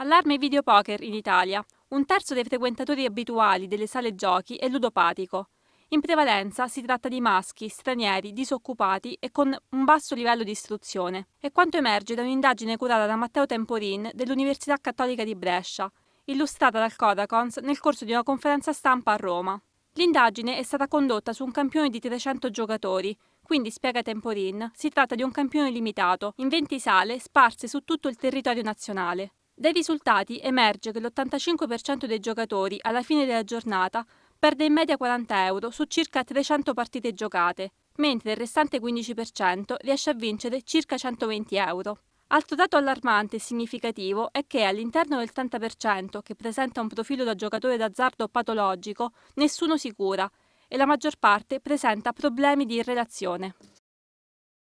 Allarme videopoker in Italia. Un terzo dei frequentatori abituali delle sale giochi è ludopatico. In prevalenza si tratta di maschi, stranieri, disoccupati e con un basso livello di istruzione. È quanto emerge da un'indagine curata da Matteo Temporin dell'Università Cattolica di Brescia, illustrata dal Codacons nel corso di una conferenza stampa a Roma. L'indagine è stata condotta su un campione di 300 giocatori, quindi spiega Temporin, si tratta di un campione limitato, in 20 sale sparse su tutto il territorio nazionale. Dai risultati emerge che l'85% dei giocatori alla fine della giornata perde in media 40 euro su circa 300 partite giocate, mentre il restante 15% riesce a vincere circa 120 euro. Altro dato allarmante e significativo è che all'interno del 30% che presenta un profilo da giocatore d'azzardo patologico, nessuno si cura e la maggior parte presenta problemi di relazione.